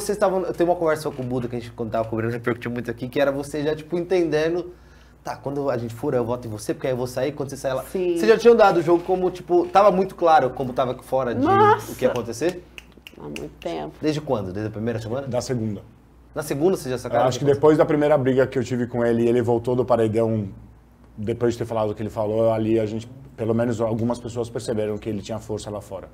vocês estavam. tenho uma conversa com o Buda que a gente, quando tava cobrindo, repercutiu muito aqui, que era você já, tipo, entendendo. Tá, quando a gente for, eu voto em você, porque aí eu vou sair, quando você sair lá. Sim. Vocês já tinham dado o jogo como, tipo, tava muito claro como tava fora de Nossa. o que ia acontecer? Há muito tempo. Desde quando? Desde a primeira semana? Da segunda. Na segunda você já sacaram? acho que depois da primeira briga que eu tive com ele, ele voltou do paredão, depois de ter falado o que ele falou, ali a gente, pelo menos algumas pessoas perceberam que ele tinha força lá fora.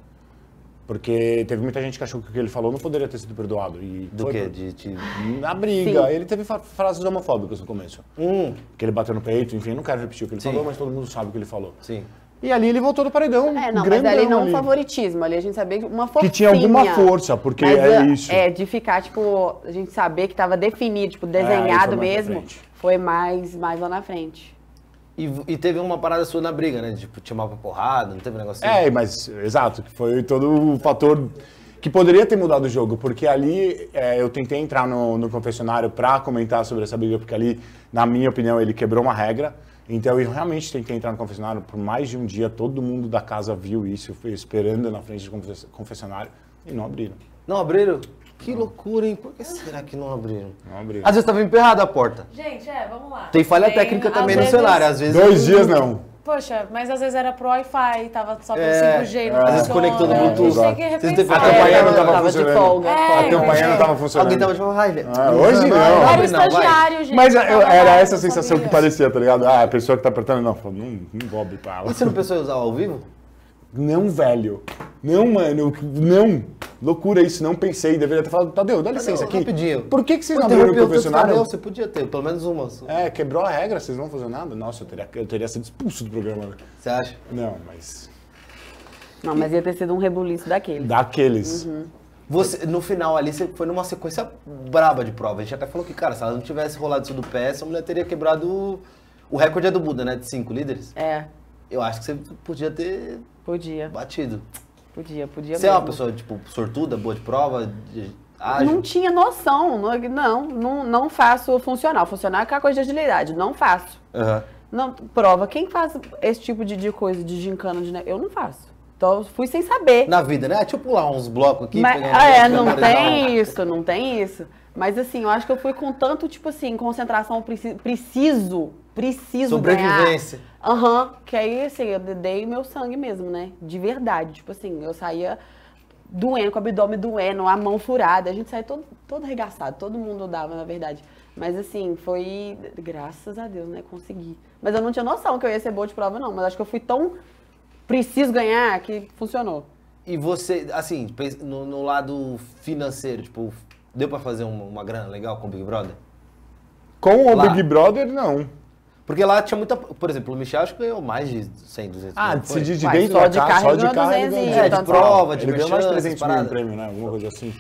Porque teve muita gente que achou que o que ele falou não poderia ter sido perdoado. E Do quê? De, de... Na briga. Sim. Ele teve frases homofóbicas no começo. Hum. Que ele bateu no peito, enfim, não quero repetir o que ele Sim. falou, mas todo mundo sabe o que ele falou. Sim. E ali ele voltou do paredão. É, não, mas ali não ali. favoritismo. Ali a gente sabia que uma força. Que tinha alguma força, porque mas, é ah, isso. É, de ficar, tipo, a gente saber que estava definido, tipo, é, é desenhado é, foi mesmo, foi mais, mais lá na frente. E, e, teve uma parada sua na briga, né? Tipo, tinha uma porrada, não teve um negócio é, assim. É, mas, exato, que foi todo o fator que poderia ter mudado o jogo, porque ali é, eu tentei entrar no, no confessionário para comentar sobre essa briga, porque ali, na minha opinião, ele quebrou uma regra. Então eu realmente tentei entrar no confessionário por mais de um dia, todo mundo da casa viu isso, eu fui esperando na frente do confessionário e não abriram. Não abriram? Que loucura, hein? Por que será que não abriram? Não abriram. Às vezes estava emperrada a porta. Gente, é, vamos lá. Tem falha Tem, técnica também vezes- no cenário, às vezes. Dois dias não. Poxa, mas às vezes era pro Wi-Fi, tava só pelo É, 5G, não é. às vezes conectou no A Bluetooth. gente que A campanha não tava tava funcionando. Até É, A campanha não tava funcionando. Alguém tava de folga. Ah, hoje não. Era o Não, estagiário, gente. Mas eu- era essa a sensação que parecia, tá ligado? Ah, a pessoa que tá apertando, não, falou, não, não bobe, pra lá. E você não pensou em usar ao vivo? Não, velho. Não, mano, não. Loucura isso, não pensei, deveria ter falado, Tadeu, dá licença Tadeu, aqui. Rapidinho. Por que, que vocês não abriram o confessionário? você podia ter, pelo menos uma. É, quebrou a regra, vocês não vão fazer nada. Nossa, eu teria, eu teria sido expulso do programa. Você acha? Não, mas... Não, mas ia ter sido um rebuliço daqueles. Daqueles. Uhum. Você, no final ali, você foi numa sequência braba de prova. A gente até falou que, cara, se ela não tivesse rolado isso do pé, essa mulher teria quebrado... O recorde é do Buda, né? De cinco líderes. É. Eu acho que você podia ter... Podia. Batido. Podia, podia Você mesmo. é uma pessoa, tipo, sortuda, boa de prova, de... Ágil. Não tinha noção, não, não, não faço funcional. Funcional é aquela coisa de agilidade, não faço. Uhum. Não, prova, quem faz esse tipo de, de coisa, de gincana, de, eu não faço. Então, fui sem saber. Na vida, né? tipo pular uns blocos aqui. Mas, é, não tem isso, não tem isso. Mas assim, eu acho que eu fui com tanto, tipo assim, concentração, preciso preciso Sobrevivência. ganhar. Aham, uhum, que aí assim, eu dei meu sangue mesmo, né? De verdade, tipo assim, eu saía doendo, com o abdômen doendo, a mão furada, a gente saía todo, todo arregaçado, todo mundo dava, na verdade. Mas assim, foi, graças a Deus, né, consegui. Mas eu não tinha noção que eu ia ser boa de prova não, mas acho que eu fui tão preciso ganhar que funcionou. E você, assim, no, no lado financeiro, tipo, deu para fazer uma, uma grana legal com o Big Brother? Com o Lá. Big Brother, não. Porque lá tinha muita. Por exemplo, o Michel acho que ganhou mais de 100, 200 Ah, mil. de bem só de carro. É, Ele ganhou, é, de prova, de Ele mais 300 mil em prêmio, né? Alguma coisa assim.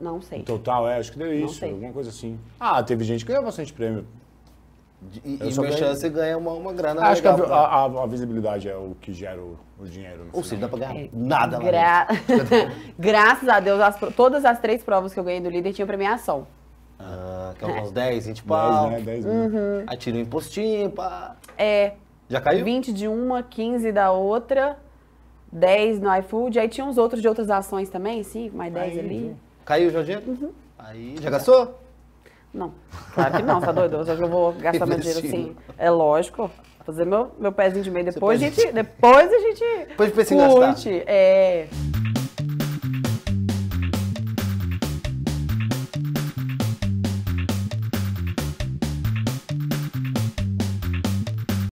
Não sei. Total, é, acho que deu isso, alguma coisa assim. Ah, teve gente que ganhou bastante prêmio. E, a e só você ganha uma, uma grana Acho legal, que a, a, a, visibilidade é o que gera o, o dinheiro. Ou seja, dá pra ganhar é. nada Gra... lá. Graças a Deus, as, todas as três provas que eu ganhei do líder tinham premiação. Ah, que é uns 10, 20 né? pau. 10, né? 10 mil. Uhum. Aí tira um impostinho, pá. É. Já caiu? 20 de uma, 15 da outra, 10 no iFood. Aí tinha uns outros de outras ações também, 5, mais 10 Aí, ali. Caiu já o dinheiro? Uhum. Aí, já gastou? Não, claro que não, tá doido? Eu que eu vou gastar meu dinheiro assim. É lógico. Fazer meu, meu pezinho de meio depois, a gente, depois a gente. Depois de gastar. É.